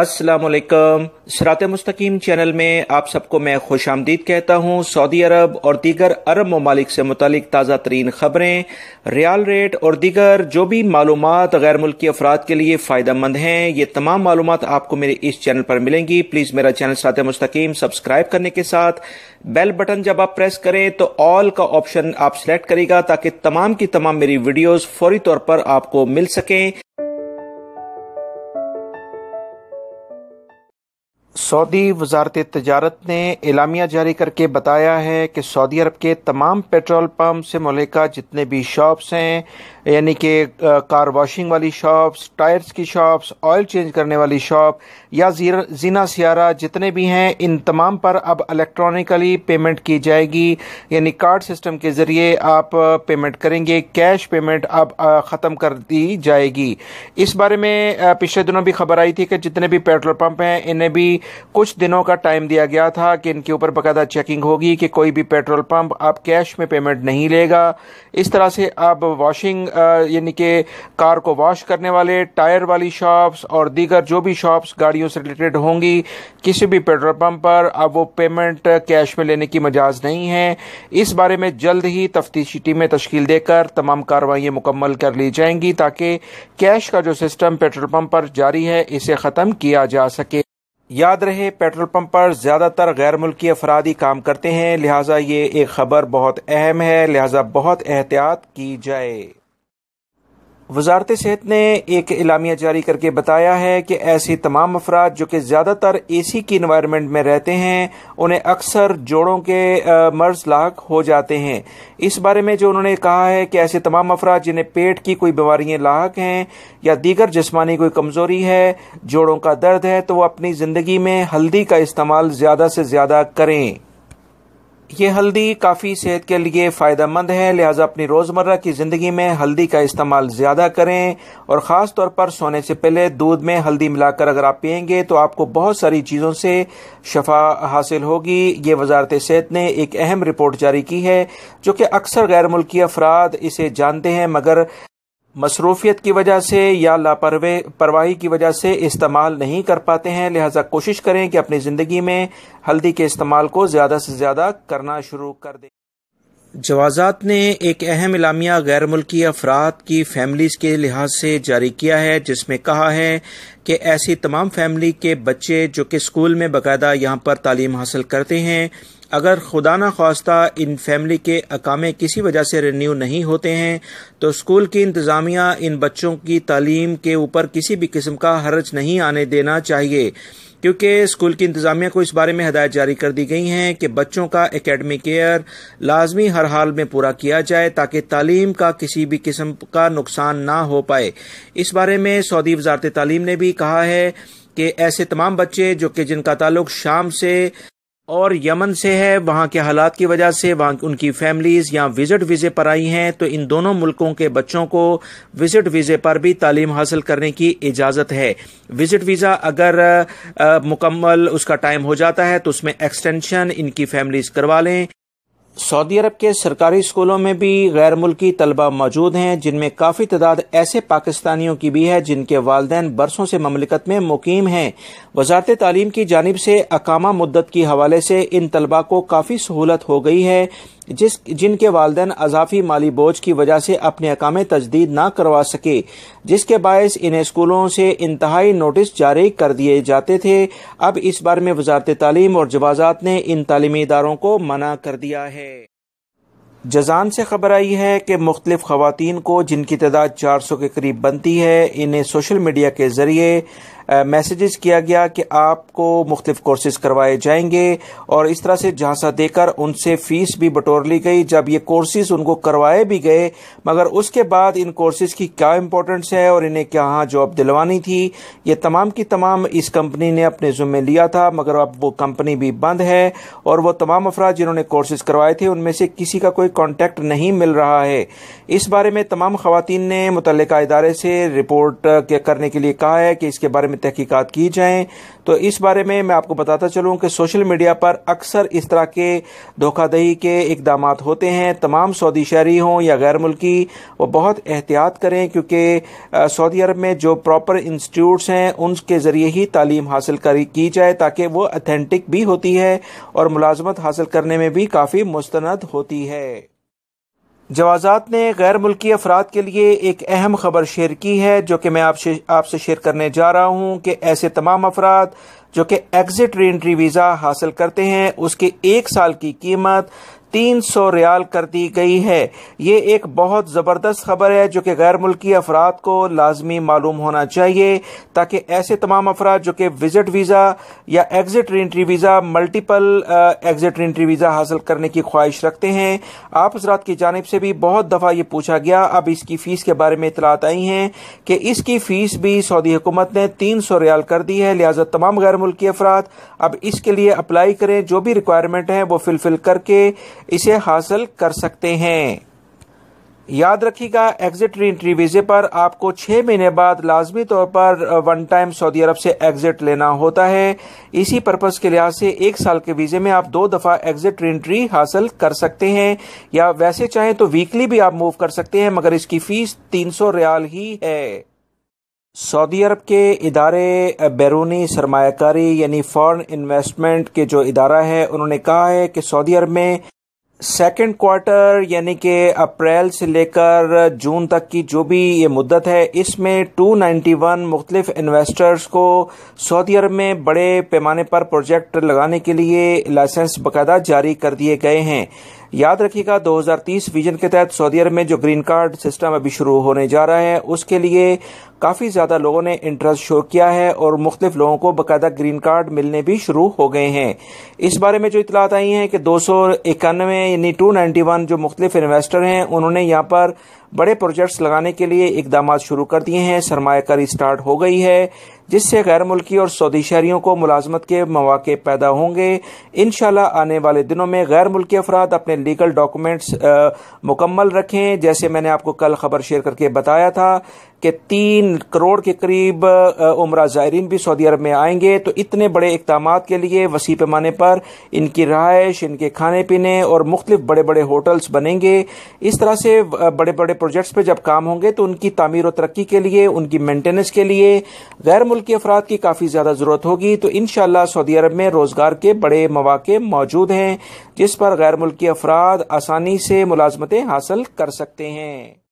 السلام علیکم سرات مستقیم چینل میں آپ سب کو میں خوش آمدید کہتا ہوں سعودی عرب اور دیگر عرب ممالک سے متعلق تازہ ترین خبریں ریال ریٹ اور دیگر جو بھی معلومات غیر ملکی افراد کے لیے فائدہ مند ہیں یہ تمام معلومات آپ کو میرے اس چینل پر ملیں گی پلیز میرا چینل سرات مستقیم سبسکرائب کرنے کے ساتھ بیل بٹن جب آپ پریس کریں تو آل کا آپشن آپ سلیکٹ کرے گا تاکہ تمام کی تمام میری ویڈیوز فوری طور پر آپ کو مل سکیں سعودی وزارت تجارت نے اعلامیہ جاری کر کے بتایا ہے کہ سعودی عرب کے تمام پیٹرول پمپ سے ملکہ جتنے بھی شاپس ہیں یعنی کہ کار واشنگ والی شاپس ٹائرز کی شاپس آئل چینج کرنے والی شاپ یا زینا سیارہ جتنے بھی ہیں ان تمام پر اب الیکٹرانکلی پیمنٹ کی جائے گی یعنی کارڈ سسٹم کے ذریعے آپ پیمنٹ کریں گے کیش پیمنٹ اب ختم کر دی جائے گی اس بارے میں پچھلے دنوں بھی خبر آئی تھی کہ جتنے بھی پیٹرول پمپ ہیں انہیں بھی کچھ دنوں کا ٹائم دیا گیا تھا کہ ان کے اوپر باقاعدہ چیکنگ ہوگی کہ کوئی بھی پیٹرول پمپ آپ کیش میں پیمنٹ نہیں لے گا اس طرح سے اب واشنگ یعنی کہ کار کو واش کرنے والے ٹائر والی شاپس اور دیگر جو بھی شاپس گاڑیوں سے ریلیٹڈ ہوں گی کسی بھی پیٹرول پمپ پر اب وہ پیمنٹ کیش میں لینے کی مجاز نہیں ہے اس بارے میں جلد ہی تفتیشی ٹیمیں تشکیل دے کر تمام کاروائیاں مکمل کر لی جائیں گی تاکہ کیش کا جو سسٹم پیٹرول پمپ پر جاری ہے اسے ختم کیا جا سکے یاد رہے پیٹرول پمپ پر زیادہ تر غیر ملکی افرادی کام کرتے ہیں لہٰذا یہ ایک خبر بہت اہم ہے لہٰذا بہت احتیاط کی جائے وزارت صحت نے ایک اعلامیہ جاری کر کے بتایا ہے کہ ایسے تمام افراد جو کہ زیادہ تر اے سی کی انوائرمنٹ میں رہتے ہیں انہیں اکثر جوڑوں کے مرض لاحق ہو جاتے ہیں اس بارے میں جو انہوں نے کہا ہے کہ ایسے تمام افراد جنہیں پیٹ کی کوئی بیماریاں لاحق ہیں یا دیگر جسمانی کوئی کمزوری ہے جوڑوں کا درد ہے تو وہ اپنی زندگی میں ہلدی کا استعمال زیادہ سے زیادہ کریں یہ ہلدی کافی صحت کے لیے فائدہ مند ہے لہٰذا اپنی روزمرہ کی زندگی میں ہلدی کا استعمال زیادہ کریں اور خاص طور پر سونے سے پہلے دودھ میں ہلدی ملا کر اگر آپ پئیں گے تو آپ کو بہت ساری چیزوں سے شفا حاصل ہوگی یہ وزارت صحت نے ایک اہم رپورٹ جاری کی ہے جو کہ اکثر غیر ملکی افراد اسے جانتے ہیں مگر مصروفیت کی وجہ سے یا پرواہی کی وجہ سے استعمال نہیں کر پاتے ہیں لہذا کوشش کریں کہ اپنی زندگی میں ہلدی کے استعمال کو زیادہ سے زیادہ کرنا شروع کر دیں جوازات نے ایک اہم علامیہ غیر ملکی افراد کی فیملیز کے لحاظ سے جاری کیا ہے جس میں کہا ہے کہ ایسی تمام فیملی کے بچے جو کہ اسکول میں باقاعدہ یہاں پر تعلیم حاصل کرتے ہیں اگر نہ خواستہ ان فیملی کے اقامے کسی وجہ سے رینیو نہیں ہوتے ہیں تو اسکول کی انتظامیہ ان بچوں کی تعلیم کے اوپر کسی بھی قسم کا حرج نہیں آنے دینا چاہیے کیونکہ اسکول کی انتظامیہ کو اس بارے میں ہدایت جاری کر دی گئی ہیں کہ بچوں کا اکیڈمی کیئر لازمی ہر حال میں پورا کیا جائے تاکہ تعلیم کا کسی بھی قسم کا نقصان نہ ہو پائے اس بارے میں سعودی وزارت تعلیم نے بھی کہا ہے کہ ایسے تمام بچے جو کہ جن کا تعلق شام سے اور یمن سے ہے وہاں کے حالات کی وجہ سے وہاں ان کی فیملیز یا وزٹ ویزے پر آئی ہیں تو ان دونوں ملکوں کے بچوں کو وزٹ ویزے پر بھی تعلیم حاصل کرنے کی اجازت ہے وزٹ ویزا اگر مکمل اس کا ٹائم ہو جاتا ہے تو اس میں ایکسٹینشن ان کی فیملیز کروا لیں سعودی عرب کے سرکاری اسکولوں میں بھی غیر ملکی طلبہ موجود ہیں جن میں کافی تعداد ایسے پاکستانیوں کی بھی ہے جن کے والدین برسوں سے مملکت میں مقیم ہیں وزارت تعلیم کی جانب سے اقامہ مدت کے حوالے سے ان طلبہ کو کافی سہولت ہو گئی ہے جس جن کے والدین اضافی مالی بوجھ کی وجہ سے اپنے اقام تجدید نہ کروا سکے جس کے باعث انہیں اسکولوں سے انتہائی نوٹس جاری کر دیے جاتے تھے اب اس بارے میں وزارت تعلیم اور جوازات نے ان تعلیمی اداروں کو منع کر دیا ہے جزان سے خبر آئی ہے کہ مختلف خواتین کو جن کی تعداد چار سو کے قریب بنتی ہے انہیں سوشل میڈیا کے ذریعے میسیجز کیا گیا کہ آپ کو مختلف کورسز کروائے جائیں گے اور اس طرح سے جھانسا دے کر ان سے فیس بھی بٹور لی گئی جب یہ کورسز ان کو کروائے بھی گئے مگر اس کے بعد ان کورسز کی کیا امپورٹنس ہے اور انہیں کہاں جاب دلوانی تھی یہ تمام کی تمام اس کمپنی نے اپنے ذمہ لیا تھا مگر اب وہ کمپنی بھی بند ہے اور وہ تمام افراد جنہوں نے کورسز کروائے تھے ان میں سے کسی کا کوئی کانٹیکٹ نہیں مل رہا ہے اس بارے میں تمام خواتین نے متعلقہ ادارے سے رپورٹ کرنے کے لیے کہا ہے کہ اس کے بارے میں میں تحقیقات کی جائیں تو اس بارے میں میں آپ کو بتاتا چلوں کہ سوشل میڈیا پر اکثر اس طرح کے دھوکہ دہی کے اقدامات ہوتے ہیں تمام سعودی شہری ہوں یا غیر ملکی وہ بہت احتیاط کریں کیونکہ سعودی عرب میں جو پراپر انسٹیٹیوٹس ہیں ان کے ذریعے ہی تعلیم حاصل کی جائے تاکہ وہ اتھینٹک بھی ہوتی ہے اور ملازمت حاصل کرنے میں بھی کافی مستند ہوتی ہے جوازات نے غیر ملکی افراد کے لیے ایک اہم خبر شیئر کی ہے جو کہ میں آپ سے شیئر کرنے جا رہا ہوں کہ ایسے تمام افراد جو کہ ایکزٹ رینٹری ویزا حاصل کرتے ہیں اس کے ایک سال کی قیمت تین سو ریال کر دی گئی ہے یہ ایک بہت زبردست خبر ہے جو کہ غیر ملکی افراد کو لازمی معلوم ہونا چاہیے تاکہ ایسے تمام افراد جو کہ وزٹ ویزا یا exit reentry visa multiple exit reentry visa حاصل کرنے کی خواہش رکھتے ہیں آپ حضرات کی جانب سے بھی بہت دفعہ یہ پوچھا گیا اب اس کی فیس کے بارے میں اطلاعات آئی ہیں کہ اس کی فیس بھی سعودی حکومت نے تین سو ریال کر دی ہے لہٰذا تمام غیر ملکی افراد اب اس کے لیے اپلائی کریں جو بھی ریکوائرمنٹ ہیں وہ فلفل کر کے اسے حاصل کر سکتے ہیں یاد رکھیے گا ایگزٹ ری انٹری ویزے پر آپ کو چھ مہینے بعد لازمی طور پر ون ٹائم سعودی عرب سے ایگزٹ لینا ہوتا ہے اسی پرپز کے لحاظ سے ایک سال کے ویزے میں آپ دو دفعہ ایگزٹ ری انٹری حاصل کر سکتے ہیں یا ویسے چاہیں تو ویکلی بھی آپ موو کر سکتے ہیں مگر اس کی فیس تین سو ریال ہی ہے سعودی عرب کے ادارے بیرونی سرمایہ کاری یعنی فارن انویسٹمنٹ کے جو ادارہ ہے انہوں نے کہا ہے کہ سعودی عرب میں سیکنڈ کوارٹر یعنی کہ اپریل سے لے کر جون تک کی جو بھی یہ مدت ہے اس میں ٹو نائنٹی ون مختلف انویسٹرز کو سعودی عرب میں بڑے پیمانے پر پروجیکٹ لگانے کے لیے لائسنس باقاعدہ جاری کر دیے گئے ہیں یاد رکھیے گا دو ہزار تیس ویژن کے تحت سعودی عرب میں جو گرین کارڈ سسٹم ابھی شروع ہونے جا رہا ہے اس کے لیے کافی زیادہ لوگوں نے انٹرسٹ شو کیا ہے اور مختلف لوگوں کو باقاعدہ گرین کارڈ ملنے بھی شروع ہو گئے ہیں اس بارے میں جو اطلاعات آئی ہیں کہ دو سو اکانوے یعنی ٹو نائنٹی ون جو مختلف انویسٹر ہیں انہوں نے یہاں پر بڑے پروجیکٹس لگانے کے لیے اقدامات شروع کر دیے ہیں سرمایہ کاری اسٹارٹ ہو گئی ہے جس سے غیر ملکی اور سعودی شہریوں کو ملازمت کے مواقع پیدا ہوں گے انشاءاللہ آنے والے دنوں میں غیر ملکی افراد اپنے لیگل ڈاکومنٹس مکمل رکھیں جیسے میں نے آپ کو کل خبر شیئر کر کے بتایا تھا کہ تین کروڑ کے قریب عمرہ زائرین بھی سعودی عرب میں آئیں گے تو اتنے بڑے اقدامات کے لیے وسیع پیمانے پر ان کی رہائش ان کے کھانے پینے اور مختلف بڑے بڑے ہوٹلز بنیں گے اس طرح سے بڑے بڑے پروجیکٹس پہ جب کام ہوں گے تو ان کی تعمیر و ترقی کے لیے ان کی مینٹیننس کے لیے غیر ملکی افراد کی کافی زیادہ ضرورت ہوگی تو ان شاء اللہ سعودی عرب میں روزگار کے بڑے مواقع موجود ہیں جس پر غیر ملکی افراد آسانی سے ملازمتیں حاصل کر سکتے ہیں